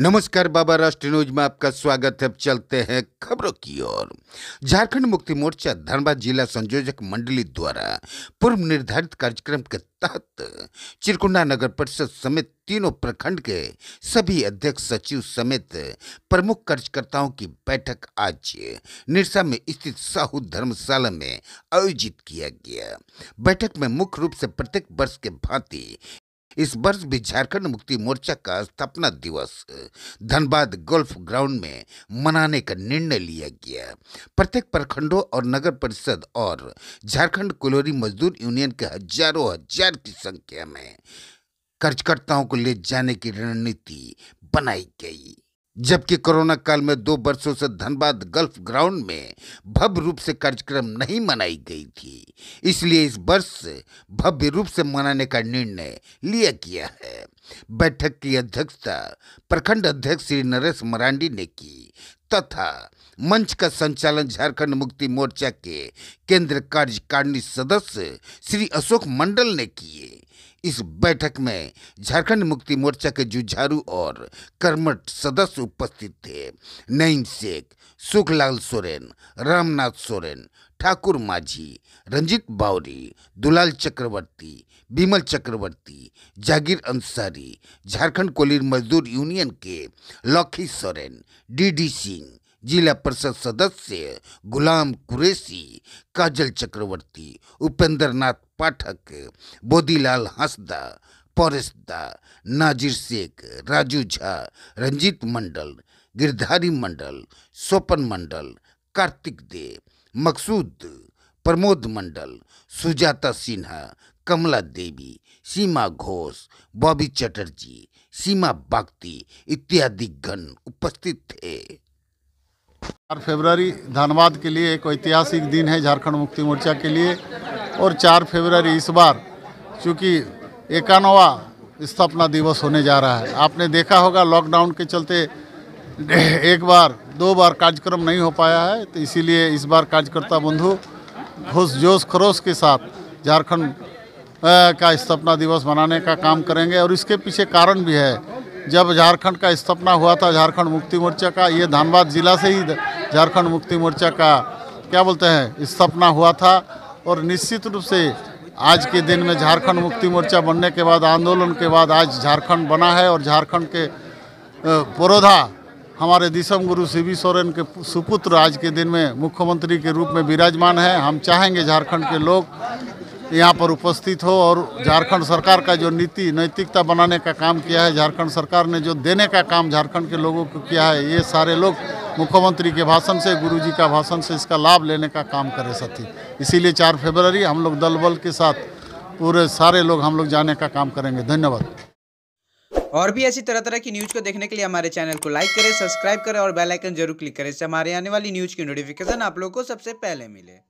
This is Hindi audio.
नमस्कार बाबा राष्ट्रीय न्यूज में आपका स्वागत है चलते हैं खबरों की ओर झारखंड मुक्ति मोर्चा धनबाद जिला संयोजक मंडली द्वारा पूर्व निर्धारित कार्यक्रम के तहत चिरकुंडा नगर परिषद समेत तीनों प्रखंड के सभी अध्यक्ष सचिव समेत प्रमुख कार्यकर्ताओं की बैठक आज निरसा में स्थित साहू धर्मशाला में आयोजित किया गया बैठक में मुख्य रूप से प्रत्येक वर्ष के भांति इस वर्ष भी झारखंड मुक्ति मोर्चा का स्थापना दिवस धनबाद गोल्फ ग्राउंड में मनाने का निर्णय लिया गया प्रत्येक प्रखंडों और नगर परिषद और झारखंड कुलोरी मजदूर यूनियन के हजारों हजार की संख्या में कार्यकर्ताओं को ले जाने की रणनीति बनाई गई जबकि कोरोना काल में दो वर्षों से धनबाद गल्फ ग्राउंड में भव्य रूप से कार्यक्रम नहीं मनाई गई थी इसलिए इस वर्ष भव्य रूप से मनाने का निर्णय लिया गया है बैठक की अध्यक्षता प्रखंड अध्यक्ष श्री नरेश मरांडी ने की तथा मंच का संचालन झारखंड मुक्ति मोर्चा के केंद्र कार्यकारिणी सदस्य श्री अशोक मंडल ने किए इस बैठक में झारखंड मुक्ति मोर्चा के जुझारू और कर्मठ सदस्य उपस्थित थे नईम शेख सुखलाल सोरेन रामनाथ सोरेन ठाकुर माझी रंजीत बावरी दुलाल चक्रवर्ती बिमल चक्रवर्ती जागीर अंसारी झारखंड कोलिर मजदूर यूनियन के लौकी सोरेन डीडी सिंह जिला परिषद सदस्य गुलाम कुरेशी काजल चक्रवर्ती उपेंद्र नाथ पाठक बोदीलाल हंसदा पौरेश दा नाजिर शेख राजू झा रंजीत मंडल गिरधारी मंडल सोपन मंडल कार्तिक दे मकसूद प्रमोद मंडल सुजाता सिन्हा कमला देवी सीमा घोष बॉबी चटर्जी सीमा बागती इत्यादि गण उपस्थित थे चार फेबररी धनबाद के लिए एक ऐतिहासिक दिन है झारखंड मुक्ति मोर्चा के लिए और चार फेबररी इस बार चूँकि इक्यानवा स्थापना दिवस होने जा रहा है आपने देखा होगा लॉकडाउन के चलते एक बार दो बार कार्यक्रम नहीं हो पाया है तो इसीलिए इस बार कार्यकर्ता बंधु घोष जोश खरोश के साथ झारखंड का स्थापना दिवस मनाने का काम करेंगे और इसके पीछे कारण भी है जब झारखंड का स्थापना हुआ था झारखंड मुक्ति मोर्चा का ये धनबाद जिला से ही झारखंड मुक्ति मोर्चा का क्या बोलते हैं स्थापना हुआ था और निश्चित रूप से आज के दिन में झारखंड मुक्ति मोर्चा बनने के बाद आंदोलन के बाद आज झारखंड बना है और झारखंड के पुरोधा हमारे दिसम गुरु सी सोरेन के सुपुत्र आज के दिन में मुख्यमंत्री के रूप में विराजमान है हम चाहेंगे झारखंड के लोग यहाँ पर उपस्थित हो और झारखंड सरकार का जो नीति नैतिकता बनाने का काम किया है झारखंड सरकार ने जो देने का काम झारखंड के लोगों को किया है ये सारे लोग मुख्यमंत्री के भाषण से गुरुजी का भाषण से इसका लाभ लेने का काम करे सती इसीलिए चार फरवरी हम लोग दल बल के साथ पूरे सारे लोग हम लोग जाने का काम करेंगे धन्यवाद और भी ऐसी तरह तरह की न्यूज को देखने के लिए हमारे चैनल को लाइक करें सब्सक्राइब करें और बेल आइकन जरूर क्लिक करें इससे हमारे आने वाली न्यूज की नोटिफिकेशन आप लोगों को सबसे पहले मिले